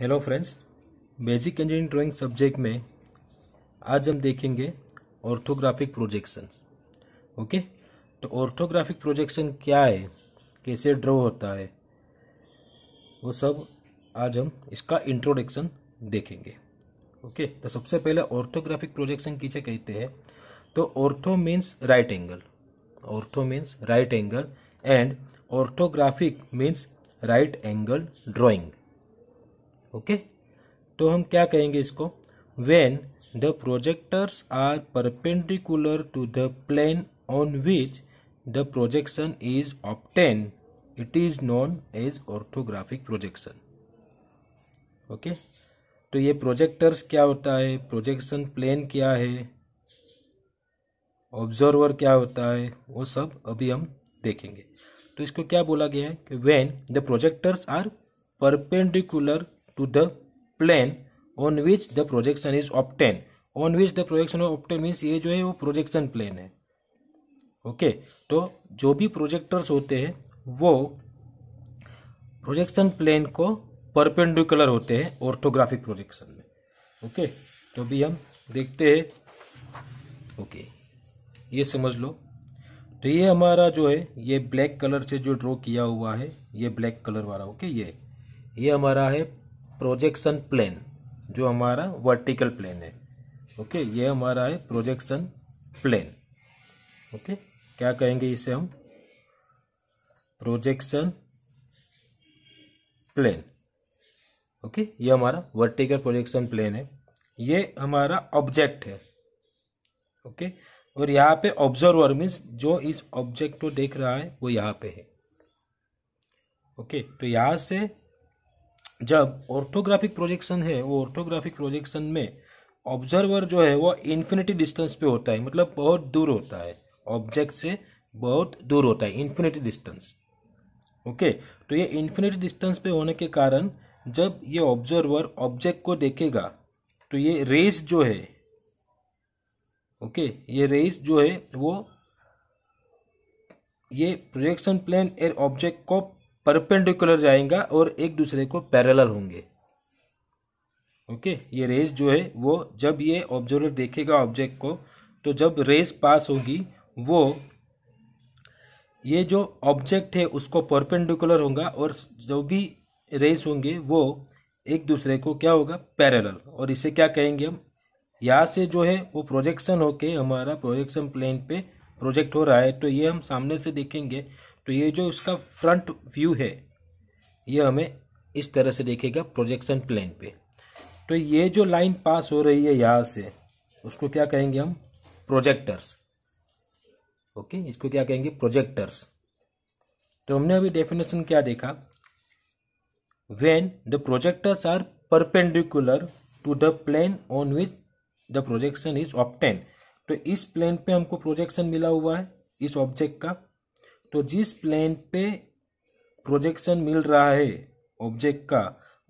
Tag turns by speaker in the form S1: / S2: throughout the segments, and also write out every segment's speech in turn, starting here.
S1: Hello friends basic engineering drawing subject में आज हम देखेंगे ऑर्थोग्राफिक प्रोजेक्शन ओके तो ऑर्थोग्राफिक प्रोजेक्शन क्या है कैसे ड्रॉ होता है वो सब आज हम इसका इंट्रोडक्शन देखेंगे ओके तो सबसे पहले ऑर्थोग्राफिक प्रोजेक्शन किसे कहते हैं तो ortho means right angle ortho means right angle and orthographic means right angle drawing okay तो हम क्या कहेंगे इसको when the projectors are perpendicular to the plane on which the projection is obtain it is known as orthographic projection okay तो ये projectors क्या होता है प्रोजेक्शन प्लेन क्या है ऑब्जर्वर क्या होता है वो सब अभी हम देखेंगे तो इसको क्या बोला गया है कि when the projectors are perpendicular to the plane on which the projection is obtained. on which the projection is obtained means ये जो है वो projection plane है okay, तो जो भी projectors होते हैं वो projection plane को perpendicular होते हैं orthographic projection में okay, तो भी हम देखते हैं ओके okay, ये समझ लो तो ये हमारा जो है ये ब्लैक कलर से जो ड्रॉ किया हुआ है ये ब्लैक कलर वाला ओके ये ये हमारा है प्रोजेक्शन प्लेन जो हमारा वर्टिकल प्लेन है ओके ये हमारा है प्रोजेक्शन प्लेन ओके क्या कहेंगे इसे हम प्रोजेक्शन प्लेन ओके ये हमारा वर्टिकल प्रोजेक्शन प्लेन है ये हमारा ऑब्जेक्ट है ओके और यहाँ पे ऑब्जर्वर मीन्स जो इस ऑब्जेक्ट को देख रहा है वो यहाँ पे है ओके तो यहां से जब ऑर्थोग्राफिक प्रोजेक्शन है वो ऑर्थोग्राफिक प्रोजेक्शन में ऑब्जर्वर जो है वो इन्फिनिटी डिस्टेंस पे होता है मतलब बहुत दूर होता है ऑब्जेक्ट से बहुत दूर होता है इन्फिनिटी डिस्टेंस ओके तो ये इन्फिनिटी डिस्टेंस पे होने के कारण जब ये ऑब्जर्वर ऑब्जेक्ट को देखेगा तो ये रेस जो है ओके ये रेस जो है वो ये प्रोजेक्शन प्लेन एर ऑब्जेक्ट को परपेंडिकुलर जाएगा और एक दूसरे को पैरेलल होंगे ओके ये रेज जो है वो जब ये ऑब्जर्वर देखेगा ऑब्जेक्ट को तो जब रेज पास होगी वो ये जो ऑब्जेक्ट है उसको परपेंडिकुलर होगा और जो भी रेस होंगे वो एक दूसरे को क्या होगा पैरेलल और इसे क्या कहेंगे हम यहाँ से जो है वो प्रोजेक्शन होके हमारा प्रोजेक्शन प्लेन पे प्रोजेक्ट हो रहा है तो ये हम सामने से देखेंगे तो ये जो इसका फ्रंट व्यू है ये हमें इस तरह से देखेगा प्रोजेक्शन प्लेन पे तो ये जो लाइन पास हो रही है यहाँ से उसको क्या कहेंगे हम प्रोजेक्टर्स ओके इसको क्या कहेंगे प्रोजेक्टर्स तो हमने अभी डेफिनेशन क्या देखा when the projectors are perpendicular to the plane on which the projection is obtain तो इस प्लेन पे हमको प्रोजेक्शन मिला हुआ है इस ऑब्जेक्ट का तो जिस प्लेन पे प्रोजेक्शन मिल रहा है ऑब्जेक्ट का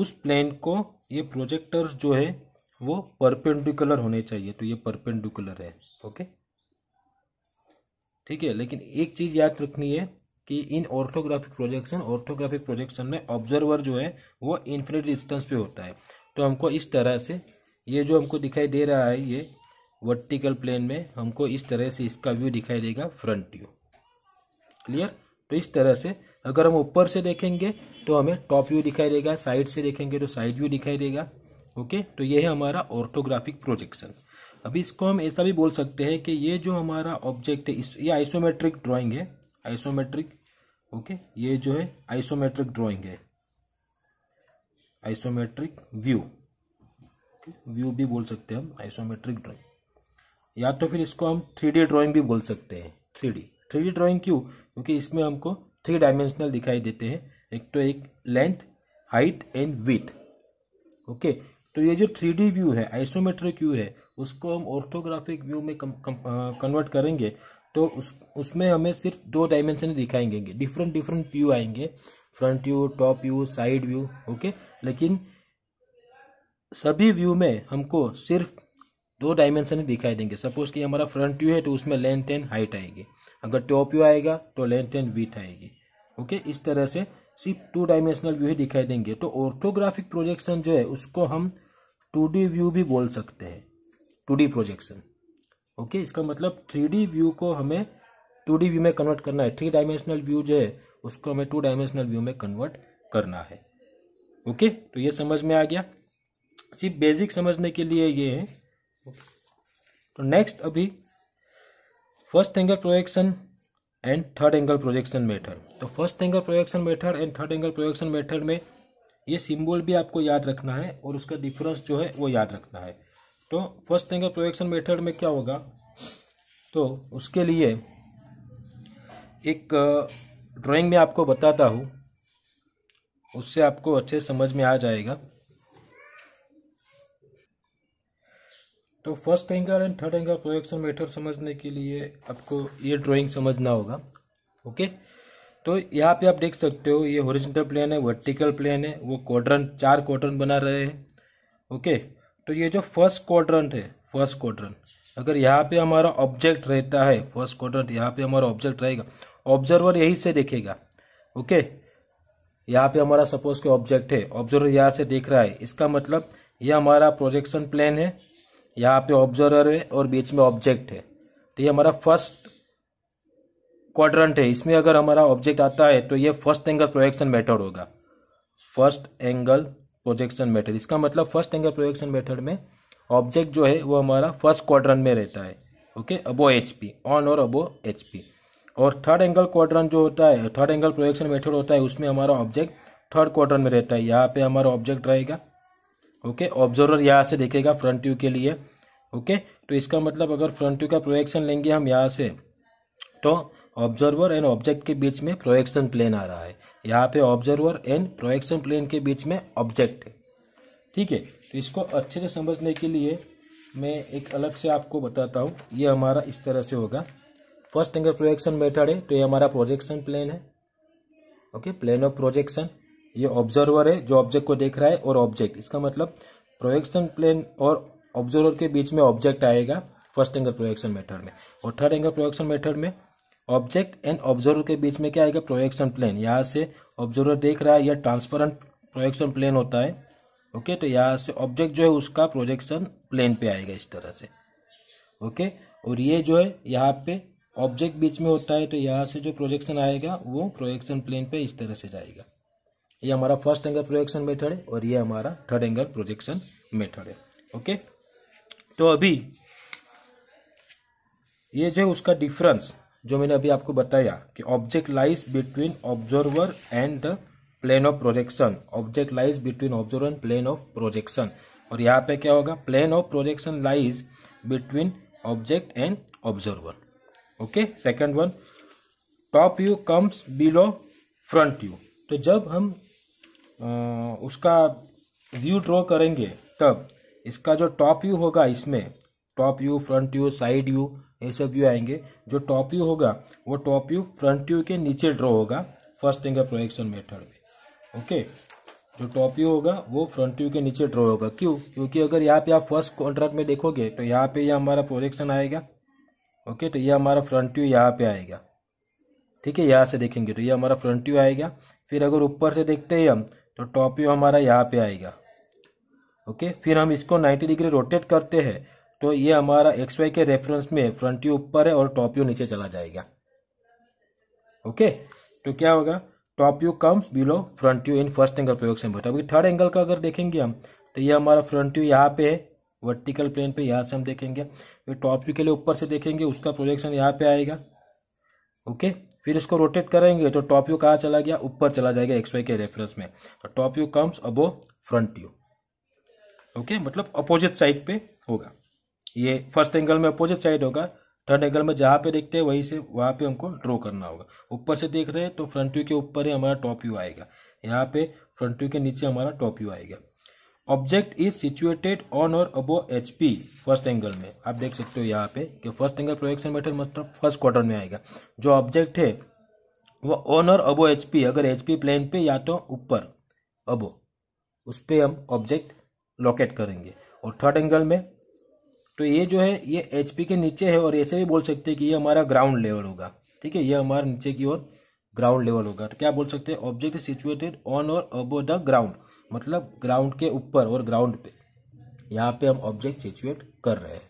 S1: उस प्लेन को ये प्रोजेक्टर जो है वो परपेंडिकुलर होने चाहिए तो ये परपेंडिकुलर है ओके ठीक है लेकिन एक चीज़ याद रखनी है कि in orthographic projection orthographic projection में ऑब्जर्वर जो है वो इन्फिनेट डिस्टेंस पे होता है तो हमको इस तरह से ये जो हमको दिखाई दे रहा है ये वर्टिकल प्लेन में हमको इस तरह से इसका व्यू दिखाई देगा फ्रंट व्यू क्लियर तो इस तरह से अगर हम ऊपर से देखेंगे तो हमें टॉप व्यू दिखाई देगा साइड से देखेंगे तो साइड व्यू दिखाई देगा ओके तो ये है हमारा ऑर्थोग्राफिक प्रोजेक्शन अभी इसको हम ऐसा भी बोल सकते हैं कि ये जो हमारा ऑब्जेक्ट है इस ये आइसोमेट्रिक ड्राइंग है आइसोमेट्रिक ओके ये जो है आइसोमेट्रिक ड्राइंग है आइसोमेट्रिक व्यू व्यू भी बोल सकते हैं हम आइसोमेट्रिक ड्राइंग या तो फिर इसको हम थ्री डी ड्राइंग भी बोल सकते हैं थ्री डी थ्री ड्राइंग क्यों क्योंकि इसमें हमको थ्री डायमेंशनल दिखाई देते हैं एक तो एक length height and width okay तो ये जो थ्री डी व्यू है आइसोमेट्रिक व्यू है उसको हम ऑर्थोग्राफिक व्यू में कन्वर्ट करेंगे तो उस उसमें हमें सिर्फ दो डायमेंशन दिखाएंगे डिफरेंट डिफरेंट व्यू आएंगे front view top view side view okay लेकिन सभी व्यू में हमको सिर्फ दो डायमेंशन दिखाई देंगे सपोज कि हमारा फ्रंट व्यू है तो उसमें लेंथ एंड हाइट आएगी अगर टॉप व्यू आएगा तो लेंथ एंड वीथ आएगी ओके इस तरह से सिर्फ टू डायमेंशनल व्यू ही दिखाई देंगे तो ऑर्थोग्राफिक प्रोजेक्शन जो है उसको हम टू व्यू भी बोल सकते हैं टू प्रोजेक्शन ओके इसका मतलब थ्री व्यू को हमें टू व्यू में कन्वर्ट करना है थ्री डायमेंशनल व्यू जो है उसको हमें टू डायमेंशनल व्यू में कन्वर्ट करना है ओके तो ये समझ में आ गया सिर्फ बेसिक समझने के लिए ये है तो नेक्स्ट अभी first angle projection and third angle projection method तो first angle projection method and third angle projection method में ये सिंबल भी आपको याद रखना है और उसका डिफरेंस जो है वो याद रखना है तो फर्स्ट एंगल प्रोजेक्शन मेथड में क्या होगा तो उसके लिए एक ड्राइंग में आपको बताता हूँ उससे आपको अच्छे समझ में आ जाएगा तो first angle and third angle projection method समझने के लिए आपको ये ड्राइंग समझना होगा ओके तो यहाँ पे आप देख सकते हो ये ओरिजिनल प्लेन है वर्टिकल प्लेन है वो क्वाड्रन चार क्वाड्रन बना रहे हैं ओके तो ये जो फर्स्ट क्वाड्रन है फर्स्ट क्वाड्रन अगर यहाँ पे हमारा ऑब्जेक्ट रहता है फर्स्ट क्वाड्रन यहाँ पे हमारा ऑब्जेक्ट रहेगा ऑब्जर्वर यही से देखेगा ओके यहाँ पे हमारा सपोज के ऑब्जेक्ट है ऑब्जर्वर यहाँ से देख रहा है इसका मतलब ये हमारा प्रोजेक्शन प्लेन है यहाँ पे ऑब्जर्वर है और बीच में ऑब्जेक्ट है तो ये हमारा फर्स्ट क्वाड्रेंट है इसमें अगर हमारा ऑब्जेक्ट आता है तो ये फर्स्ट एंगल प्रोजेक्शन मेथड होगा फर्स्ट एंगल प्रोजेक्शन मेथड इसका मतलब फर्स्ट एंगल प्रोजेक्शन मेथड में ऑब्जेक्ट जो है वो हमारा फर्स्ट क्वाड्रेंट में रहता है okay above H P on or above H P और थर्ड एंगल क्वाड्रेंट जो होता है थर्ड एंगल प्रोजेक्शन मेथड होता है उसमें हमारा ऑब्जेक्ट थर्ड क्वाड्रेंट में रहता है यहाँ पे हमारा ऑब्जेक्ट रहेगा ओके ऑब्जर्वर यहाँ से देखेगा फ्रंट व्यू के लिए ओके तो इसका मतलब अगर फ्रंट व्यू का प्रोजेक्शन लेंगे हम यहाँ से तो ऑब्जर्वर एंड ऑब्जेक्ट के बीच में प्रोजेक्शन प्लेन आ रहा है यहाँ पे ऑब्जर्वर एंड प्रोजेक्शन प्लेन के बीच में ऑब्जेक्ट है ठीक है तो इसको अच्छे से समझने के लिए मैं एक अलग से आपको बताता हूँ ये हमारा इस तरह से होगा फर्स्ट एंगल प्रोजेक्शन मेथड है तो ये हमारा प्रोजेक्शन प्लेन है ओके प्लेन ऑफ प्रोजेक्शन ये ऑब्जर्वर है जो ऑब्जेक्ट को देख रहा है और ऑब्जेक्ट इसका मतलब प्रोजेक्शन प्लेन और ऑब्जर्वर के बीच में ऑब्जेक्ट आएगा फर्स्ट एंगल प्रोजेक्शन मेथड में और थर्ड एंगल प्रोजेक्शन मेथड में ऑब्जेक्ट एंड ऑब्जर्वर के बीच में क्या आएगा प्रोजेक्शन प्लेन यहाँ से ऑब्जर्वर देख रहा है यह ट्रांसपेरेंट प्रोजेक्शन प्लेन होता है ओके तो यहाँ से ऑब्जेक्ट जो है उसका प्रोजेक्शन प्लेन पे आएगा इस तरह से ओके और ये जो है यहाँ पे ऑब्जेक्ट बीच में होता है तो यहाँ से जो प्रोजेक्शन आएगा वो प्रोजेक्शन प्लेन पे इस तरह से जाएगा ये हमारा फर्स्ट एंगल प्रोजेक्शन मेथड है और ये हमारा थर्ड एंगल प्रोजेक्शन मेथड है ओके तो अभी ये जो उसका डिफरेंस जो मैंने अभी आपको बताया कि object lies between observer and plane of projection object lies between observer and plane of projection और यहाँ पे क्या होगा plane of projection lies between object and observer okay second one top view comes below front view तो जब हम उसका view draw करेंगे तब इसका जो टॉप व्यू होगा इसमें top view front view side view ये सब व्यू आएंगे जो टॉप व्यू होगा वो टॉप व्यू फ्रंट व्यू के नीचे ड्रॉ होगा फर्स्ट एंगल प्रोजेक्शन मेथड में ओके जो टॉप व्यू होगा वो फ्रंट व्यू के नीचे ड्रॉ होगा क्यों क्योंकि अगर यहाँ पे आप फर्स्ट कॉन्ट्रैक्ट में देखोगे तो यहाँ पे यह हमारा प्रोजेक्शन आएगा ओके तो ये हमारा फ्रंट व्यू यहाँ पे आएगा ठीक है यहाँ से देखेंगे तो ये हमारा फ्रंट व्यू आएगा फिर अगर ऊपर से देखते हैं हम तो टॉप व्यू हमारा यहाँ पे आएगा ओके फिर हम इसको 90 डिग्री रोटेट करते हैं तो ये हमारा एक्स वाई के रेफरेंस में फ्रंट व्यू ऊपर है और टॉप व्यू नीचे चला जाएगा ओके तो क्या होगा top view comes below front view in first angle प्रयोग से अभी थर्ड एंगल का अगर देखेंगे हम तो ये हमारा फ्रंट व्यू यहाँ पे है वर्टिकल प्लेन पे यहाँ से हम देखेंगे फिर टॉप व्यू के लिए ऊपर से देखेंगे उसका प्रोजेक्शन यहाँ पे आएगा ओके फिर इसको रोटेट करेंगे तो टॉप यू कहाँ चला गया ऊपर चला जाएगा एक्स वाई के रेफरेंस में तो top view comes above front view okay मतलब अपोजिट साइड पे होगा ये फर्स्ट एंगल में अपोजिट साइड होगा थर्ड एंगल में जहाँ पे देखते हैं वहीं से वहाँ पे हमको ड्रॉ करना होगा ऊपर से देख रहे हैं तो फ्रंट व्यू के ऊपर ही हमारा टॉप व्यू आएगा यहाँ पे फ्रंट व्यू के नीचे हमारा टॉप व्यू आएगा object is situated on or above H P first angle में आप देख सकते हो यहाँ पे कि फर्स्ट एंगल प्रोजेक्शन मेथड मतलब फर्स्ट क्वार्टर में आएगा जो ऑब्जेक्ट है वो on or above H P अगर एच पी प्लेन पे या तो ऊपर अबो उस पर हम ऑब्जेक्ट लोकेट करेंगे और थर्ड एंगल में तो ये जो है ये एच के नीचे है और ऐसे भी बोल सकते हैं कि ये हमारा ग्राउंड लेवल होगा ठीक है ये हमारा नीचे की ओर ग्राउंड लेवल होगा तो क्या बोल सकते हैं object is situated on or above the ground मतलब ग्राउंड के ऊपर और ग्राउंड पे यहाँ पे हम ऑब्जेक्ट सिचुएट कर रहे हैं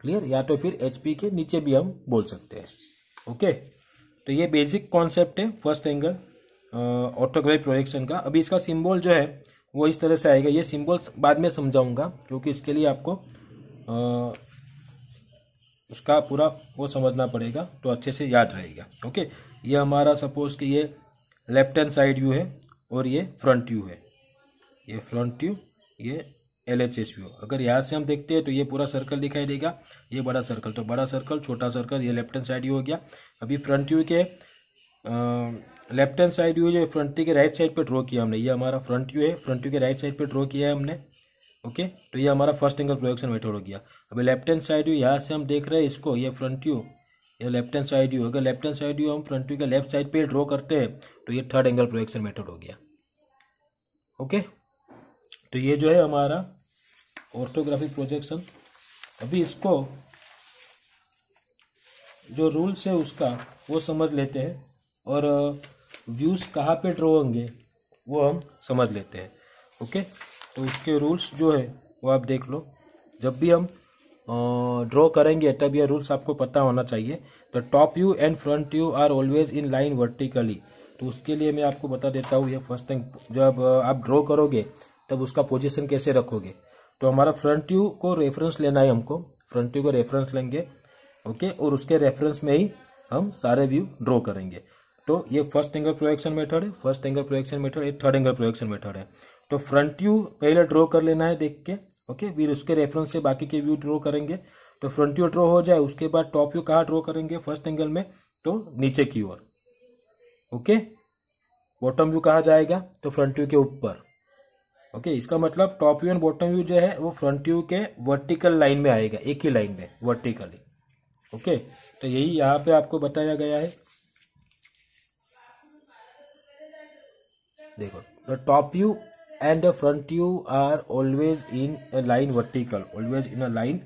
S1: क्लियर या तो फिर एच के नीचे भी हम बोल सकते हैं ओके तो ये बेसिक कॉन्सेप्ट है फर्स्ट एंगल ऑटोग्राफिक प्रोजेक्शन का अभी इसका सिंबल जो है वो इस तरह से आएगा ये सिंबल बाद में समझाऊंगा क्योंकि इसके लिए आपको आ, उसका पूरा वो समझना पड़ेगा तो अच्छे से याद रहेगा ओके ये हमारा सपोज कि ये लेफ्ट हैंड साइड व्यू है और ये फ्रंट व्यू है ये फ्रंट व्यू ये एल एच एस व्यू अगर यहाँ से हम देखते हैं तो ये पूरा सर्कल दिखाई देगा ये बड़ा सर्कल तो बड़ा सर्कल छोटा सर्कल ये लेफ्ट हैंड साइड व्यू हो गया अभी फ्रंट व्यू के लेफ्ट हैंड साइड व्यू जो फ्रंट के राइट साइड पे ड्रॉ किया हमने ये हमारा फ्रंट व्यू है फ्रंट व्यू के राइट साइड पे ड्रॉ किया है हमने ओके तो ये हमारा फर्स्ट एंगल प्रोजेक्शन मेथड हो गया अभी लेफ्ट हैंड साइड व्यू यहाँ से हम देख रहे हैं इसको ये फ्रंट व्यू ये लेफ्ट हैंड साइड यू अगर लेफ्ट हैंड साइड यू हम फ्रंट व्यू का लेफ्ट साइड पे ड्रॉ करते हैं तो ये थर्ड एंगल प्रोजेक्शन मेथड हो गया ओके तो ये जो है हमारा ऑर्थोग्राफिक प्रोजेक्शन अभी इसको जो रूल्स है उसका वो समझ लेते हैं और व्यूज़ कहाँ पे ड्रॉ होंगे वो हम समझ लेते हैं ओके तो उसके रूल्स जो है वो आप देख लो जब भी हम ड्रॉ करेंगे तब यह रूल्स आपको पता होना चाहिए the top view and front view are always in line vertically तो उसके लिए मैं आपको बता देता हूँ ये फर्स्ट थिंग जब आप ड्रॉ करोगे तब उसका पोजिशन कैसे रखोगे तो हमारा फ्रंट यू को रेफरेंस लेना है हमको फ्रंट यू को रेफरेंस लेंगे ओके और उसके रेफरेंस में ही हम सारे व्यू ड्रॉ करेंगे तो ये फर्स्ट एंगल प्रोजेक्शन मेथड है फर्स्ट एंगल प्रोजेक्शन मेथड है थर्ड एंगल प्रोजेक्शन मेथड है तो फ्रंट यू पहले ड्रॉ कर लेना है देख के ओके फिर उसके रेफरेंस से बाकी के व्यू ड्रॉ करेंगे तो फ्रंट व्यू ड्रॉ हो जाए उसके बाद टॉप व्यू कहाँ ड्रॉ करेंगे फर्स्ट एंगल में तो नीचे की ओर ओके बॉटम व्यू कहाँ जाएगा तो फ्रंट व्यू के ऊपर ओके इसका मतलब top view and bottom view जो है वो फ्रंट व्यू के वर्टिकल लाइन में आएगा एक ही लाइन में वर्टिकली ओके तो यही यहाँ पे आपको बताया गया है देखो तो top view and the front view are always in a line vertical always in a line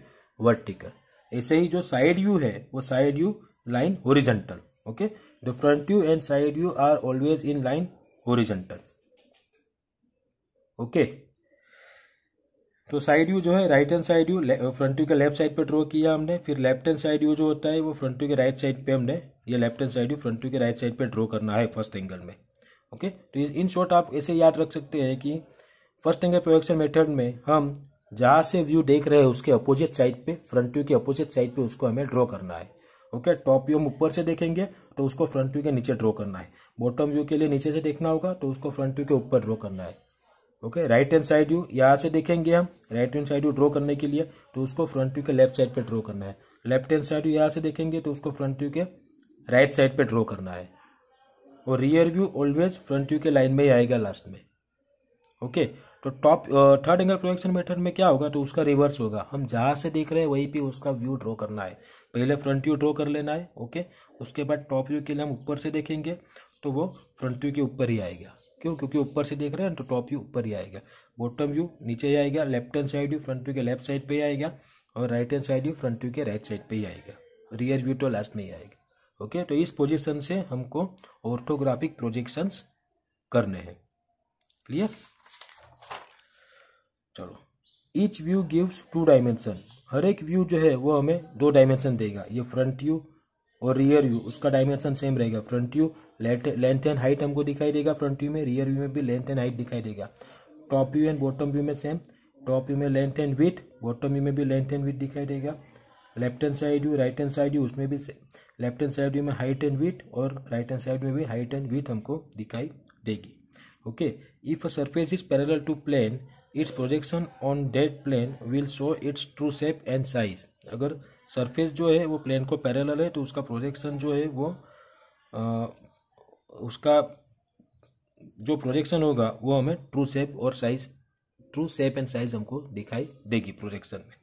S1: vertical ऐसे ही जो साइड यू है वो side view line horizontal okay the front view and side view are always in line horizontal okay तो side view जो है right hand side view front view के left side पे draw किया हमने फिर लेफ्ट हैंड साइड यू जो होता है वो फ्रंट यू के राइट साइड पे हमने ये left hand side view front view के राइट साइड पे ड्रॉ करना है फर्स्ट एंगल में ओके तो इन शॉर्ट आप ऐसे याद रख सकते हैं कि फर्स्ट एंगल प्रोजेक्शन मेथड में हम जहां से व्यू देख रहे हैं उसके अपोजिट साइड पे फ्रंट व्यू के अपोजिट साइड पे उसको हमें ड्रॉ करना है ओके टॉप व्यू हम ऊपर से देखेंगे तो उसको फ्रंट व्यू के नीचे ड्रॉ करना है बॉटम व्यू के लिए नीचे से देखना होगा तो उसको फ्रंट व्यू के ऊपर ड्रॉ करना है okay right hand side view यहाँ से देखेंगे हम right hand side view draw करने के लिए तो उसको फ्रंट व्यू के लेफ्ट साइड पे ड्रॉ करना है लेफ्ट हैंड साइड व्यू यहाँ से देखेंगे तो उसको फ्रंट व्यू के राइट साइड पे ड्रॉ करना है और rear view always front view के लाइन में ही आएगा लास्ट में ओके तो top third angle projection method में क्या होगा तो उसका रिवर्स होगा हम जहाँ से देख रहे हैं वहीं पे उसका व्यू ड्रॉ करना है पहले फ्रंट व्यू ड्रॉ कर लेना है ओके उसके बाद टॉप व्यू के लिए हम ऊपर से देखेंगे तो वो फ्रंट व्यू के ऊपर ही आएगा क्यों क्योंकि ऊपर से देख रहे हैं तो टॉप व्यू ऊपर ही आएगा बॉटम व्यू नीचे ही आएगा left hand side view front view के लेफ्ट साइड पर ही आएगा और right hand side view front view के राइट साइड पर ही आएगा रियर व्यू तो लास्ट में ही आएगा ओके तो इस पोजिशन से हमको ऑर्थोग्राफिक प्रोजेक्शंस करने हैं क्लियर चलो each view gives two dimension हर एक व्यू जो है वो हमें दो डायमेंशन देगा ये फ्रंट व्यू और रियर व्यू उसका डायमेंशन सेम रहेगा front view length and height हमको दिखाई देगा फ्रंट व्यू में रियर व्यू में भी लेंथ एंड हाइट दिखाई देगा top view and bottom view में सेम टॉप व्यू में length and width bottom view में भी लेंथ एंड विथ दिखाई देगा left hand side view right hand side view उसमें भी लेफ्ट हैंड साइड व्यू में हाइट एंड वीट और राइट हैंड साइड में भी हाइट एंड वीट हमको दिखाई देगी okay if a surface is parallel to plane its projection on that plane will show its true shape and size अगर surface जो है वो प्लेन को पैरल है तो उसका प्रोजेक्शन जो है वो आ, उसका जो प्रोजेक्शन होगा वो हमें ट्रू शेप और size true shape and size हमको दिखाई देगी प्रोजेक्शन में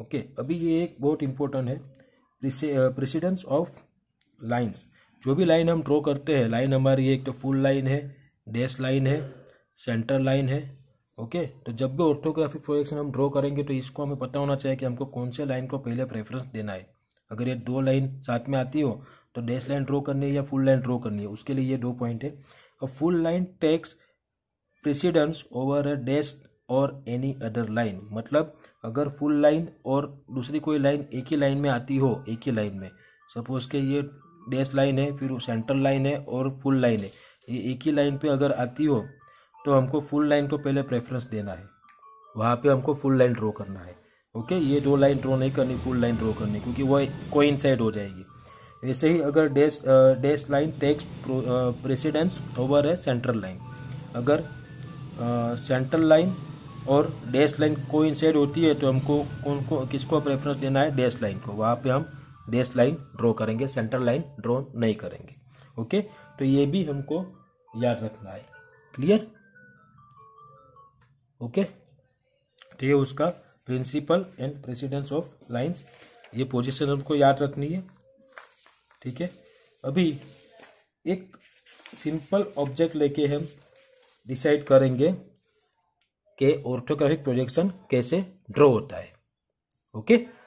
S1: ओके अभी ये एक बहुत इंपॉर्टेंट है प्रेसिडेंस ऑफ लाइन्स जो भी लाइन हम ड्रॉ करते हैं लाइन हमारी एक तो फुल लाइन है डैश लाइन है सेंटर लाइन है ओके तो जब भी ऑर्थोग्राफिक प्रोजेक्शन हम ड्रॉ करेंगे तो इसको हमें पता होना चाहिए कि हमको कौन से लाइन को पहले प्रेफरेंस देना है अगर ये दो लाइन साथ में आती हो तो डैश लाइन ड्रॉ करनी है या फुल लाइन ड्रॉ करनी है उसके लिए ये दो पॉइंट है और full line takes precedence over dash और एनी अदर लाइन मतलब अगर फुल लाइन और दूसरी कोई लाइन एक ही लाइन में आती हो एक ही लाइन में सपोज के ये डैश लाइन है फिर सेंट्रल लाइन है और फुल लाइन है ये एक ही लाइन पे अगर आती हो तो हमको फुल लाइन को पहले प्रेफरेंस देना है वहाँ पे हमको फुल लाइन ड्रॉ करना है ओके ये दो लाइन ड्रॉ नहीं करनी फुल लाइन ड्रॉ करनी क्योंकि वह कोइंसाइड हो जाएगी ऐसे ही अगर dash dash line takes precedence over है सेंट्रल लाइन अगर सेंट्रल लाइन और डैश लाइन को साइड होती है तो हमको उनको किसको प्रेफरेंस देना है डैश लाइन को वहाँ पे हम डैश लाइन ड्रॉ करेंगे सेंटर लाइन ड्रॉ नहीं करेंगे ओके तो ये भी हमको याद रखना है क्लियर ओके तो ये उसका principle and precedence of lines ये पोजीशन हमको याद रखनी है ठीक है अभी एक सिंपल ऑब्जेक्ट लेके हम डिसाइड करेंगे के ऑर्थोग्राफिक प्रोजेक्शन कैसे ड्रॉ होता है ओके